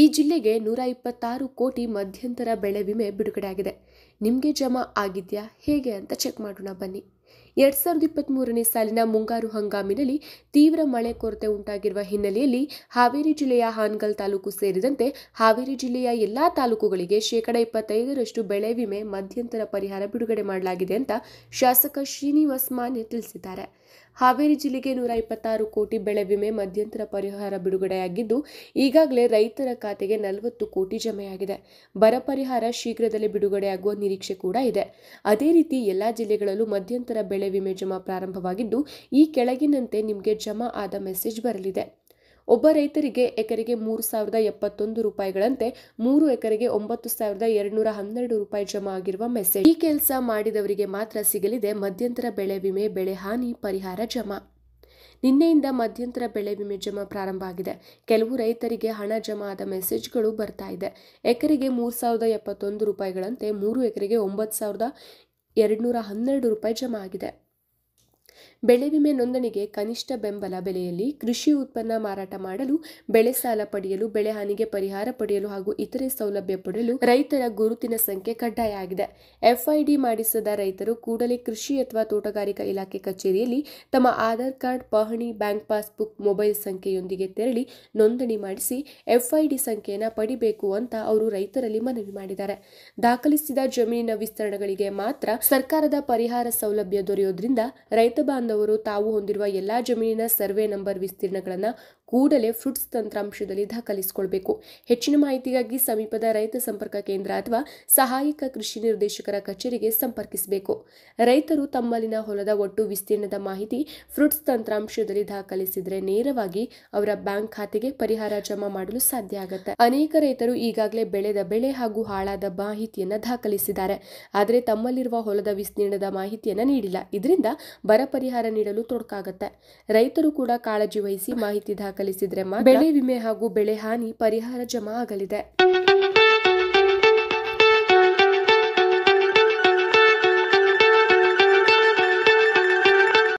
ಈ ಜಿಲ್ಲೆಗೆ ನೂರ ಇಪ್ಪತ್ತಾರು ಕೋಟಿ ಮಧ್ಯಂತರ ಬೆಳೆ ವಿಮೆ ಬಿಡುಗಡೆಯಾಗಿದೆ ನಿಮಗೆ ಜಮಾ ಆಗಿದೆಯಾ ಹೇಗೆ ಅಂತ ಚೆಕ್ ಮಾಡೋಣ ಬನ್ನಿ ಎರಡ್ ಸಾವಿರದ ಇಪ್ಪತ್ತ್ಮೂರನೇ ಸಾಲಿನ ಮುಂಗಾರು ಹಂಗಾಮಿನಲ್ಲಿ ತೀವ್ರ ಮಳೆ ಕೊರತೆ ಉಂಟಾಗಿರುವ ಹಿನ್ನೆಲೆಯಲ್ಲಿ ಹಾವೇರಿ ಜಿಲ್ಲೆಯ ಹಾನಗಲ್ ತಾಲೂಕು ಸೇರಿದಂತೆ ಹಾವೇರಿ ಜಿಲ್ಲೆಯ ಎಲ್ಲಾ ತಾಲೂಕುಗಳಿಗೆ ಶೇಕಡ ಇಪ್ಪತ್ತೈದರಷ್ಟು ಬೆಳೆ ವಿಮೆ ಮಧ್ಯಂತರ ಪರಿಹಾರ ಬಿಡುಗಡೆ ಮಾಡಲಾಗಿದೆ ಅಂತ ಶಾಸಕ ಶ್ರೀನಿವಾಸ್ ಮಾನ್ಯ ತಿಳಿಸಿದ್ದಾರೆ ಹಾವೇರಿ ಜಿಲ್ಲೆಗೆ ನೂರ ಇಪ್ಪತ್ತಾರು ಕೋಟಿ ಬೆಳೆ ವಿಮೆ ಮಧ್ಯಂತರ ಪರಿಹಾರ ಬಿಡುಗಡೆಯಾಗಿದ್ದು ಈಗಾಗಲೇ ರೈತರ ಖಾತೆಗೆ ನಲವತ್ತು ಕೋಟಿ ಜಮೆಯಾಗಿದೆ ಬರ ಪರಿಹಾರ ಶೀಘ್ರದಲ್ಲೇ ಬಿಡುಗಡೆಯಾಗುವ ನಿರೀಕ್ಷೆ ಕೂಡ ಇದೆ ಅದೇ ರೀತಿ ಎಲ್ಲ ಜಿಲ್ಲೆಗಳಲ್ಲೂ ಮಧ್ಯಂತರ ಬೆಳೆ ವಿಮೆ ಜಮಾ ಪ್ರಾರಂಭವಾಗಿದ್ದು ಈ ಕೆಳಗಿನಂತೆ ನಿಮಗೆ ಜಮಾ ಆದ ಮೆಸೇಜ್ ಬರಲಿದೆ ಒಬ್ಬ ರೈತರಿಗೆ ಎಕರೆಗೆ ಮೂರು ಸಾವಿರದ ಎಪ್ಪತ್ತೊಂದು ರೂಪಾಯಿಗಳಂತೆ ಮೂರು ಎಕರೆಗೆ ಒಂಬತ್ತು ಸಾವಿರದ ಎರಡುನೂರ ಹನ್ನೆರಡು ರೂಪಾಯಿ ಜಮಾ ಆಗಿರುವ ಮೆಸೇಜ್ ಈ ಕೆಲಸ ಮಾಡಿದವರಿಗೆ ಮಾತ್ರ ಸಿಗಲಿದೆ ಮಧ್ಯಂತರ ಬೆಳೆ ವಿಮೆ ಬೆಳೆ ಹಾನಿ ಪರಿಹಾರ ಜಮಾ ನಿನ್ನೆಯಿಂದ ಮಧ್ಯಂತರ ಬೆಳೆ ವಿಮೆ ಜಮಾ ಪ್ರಾರಂಭ ಆಗಿದೆ ಕೆಲವು ರೈತರಿಗೆ ಹಣ ಜಮಾ ಆದ ಮೆಸೇಜ್ಗಳು ಬರ್ತಾ ಇದೆ ಎಕರೆಗೆ ಮೂರು ಸಾವಿರದ ಎಪ್ಪತ್ತೊಂದು ರೂಪಾಯಿಗಳಂತೆ ಮೂರು ಎಕರೆಗೆ ಒಂಬತ್ತು ಸಾವಿರದ ಎರಡುನೂರ ಹನ್ನೆರಡು ರೂಪಾಯಿ ಜಮಾ ಆಗಿದೆ ಬೆಳೆ ವಿಮೆ ನೋಂದಣಿಗೆ ಕನಿಷ್ಠ ಬೆಂಬಲ ಬೆಲೆಯಲ್ಲಿ ಕೃಷಿ ಉತ್ಪನ್ನ ಮಾರಾಟ ಮಾಡಲು ಬೆಳೆ ಸಾಲ ಪಡೆಯಲು ಬೆಳೆ ಹಾನಿಗೆ ಪರಿಹಾರ ಪಡೆಯಲು ಹಾಗೂ ಇತರೆ ಸೌಲಭ್ಯ ಪಡೆಯಲು ರೈತರ ಗುರುತಿನ ಸಂಖ್ಯೆ ಕಡ್ಡಾಯ ಆಗಿದೆ ಎಫ್ಐಡಿ ಮಾಡಿಸದ ರೈತರು ಕೂಡಲೇ ಕೃಷಿ ಅಥವಾ ತೋಟಗಾರಿಕಾ ಇಲಾಖೆ ಕಚೇರಿಯಲ್ಲಿ ತಮ್ಮ ಆಧಾರ್ ಕಾರ್ಡ್ ಪಹಣಿ ಬ್ಯಾಂಕ್ ಪಾಸ್ಬುಕ್ ಮೊಬೈಲ್ ಸಂಖ್ಯೆಯೊಂದಿಗೆ ತೆರಳಿ ನೋಂದಣಿ ಮಾಡಿಸಿ ಎಫ್ಐಡಿ ಸಂಖ್ಯೆಯನ್ನು ಪಡಿಬೇಕು ಅಂತ ಅವರು ರೈತರಲ್ಲಿ ಮನವಿ ಮಾಡಿದ್ದಾರೆ ದಾಖಲಿಸಿದ ಜಮೀನಿನ ವಿಸ್ತರಣೆಗಳಿಗೆ ಮಾತ್ರ ಸರ್ಕಾರದ ಪರಿಹಾರ ಸೌಲಭ್ಯ ದೊರೆಯೋದ್ರಿಂದ ರೈತ ಬಾಂಧವ ಅವರು ತಾವು ಹೊಂದಿರುವ ಎಲ್ಲ ಜಮೀನಿನ ಸರ್ವೆ ನಂಬರ್ ವಿಸ್ತೀರ್ಣಗಳನ್ನು ಕೂಡಲೇ ಫ್ರೂಟ್ಸ್ ತಂತ್ರಾಂಶದಲ್ಲಿ ದಾಖಲಿಸಿಕೊಳ್ಬೇಕು ಹೆಚ್ಚಿನ ಮಾಹಿತಿಗಾಗಿ ಸಮೀಪದ ರೈತ ಸಂಪರ್ಕ ಕೇಂದ್ರ ಅಥವಾ ಸಹಾಯಕ ಕೃಷಿ ನಿರ್ದೇಶಕರ ಕಚೇರಿಗೆ ಸಂಪರ್ಕಿಸಬೇಕು ರೈತರು ತಮ್ಮಲ್ಲಿನ ಹೊಲದ ಒಟ್ಟು ವಿಸ್ತೀರ್ಣದ ಮಾಹಿತಿ ಫ್ರೂಟ್ಸ್ ತಂತ್ರಾಂಶದಲ್ಲಿ ದಾಖಲಿಸಿದರೆ ನೇರವಾಗಿ ಅವರ ಬ್ಯಾಂಕ್ ಖಾತೆಗೆ ಪರಿಹಾರ ಜಮಾ ಮಾಡಲು ಸಾಧ್ಯ ಆಗುತ್ತೆ ಅನೇಕ ರೈತರು ಈಗಾಗಲೇ ಬೆಳೆದ ಬೆಳೆ ಹಾಗೂ ಹಾಳಾದ ಮಾಹಿತಿಯನ್ನು ದಾಖಲಿಸಿದ್ದಾರೆ ಆದರೆ ತಮ್ಮಲ್ಲಿರುವ ಹೊಲದ ವಿಸ್ತೀರ್ಣದ ಮಾಹಿತಿಯನ್ನು ನೀಡಿಲ್ಲ ಇದರಿಂದ ಬರ ಪರಿಹಾರ ಪರಿಹಾರ ನೀಡಲು ತೊಡಕಾಗತ್ತೆ ರೈತರು ಕೂಡ ಕಾಳಜಿ ವಹಿಸಿ ಮಾಹಿತಿ ದಾಖಲಿಸಿದ್ರೆ ಬೆಳೆ ವಿಮೆ ಹಾಗೂ ಬೆಳೆ ಹಾನಿ ಪರಿಹಾರ ಜಮಾ ಆಗಲಿದೆ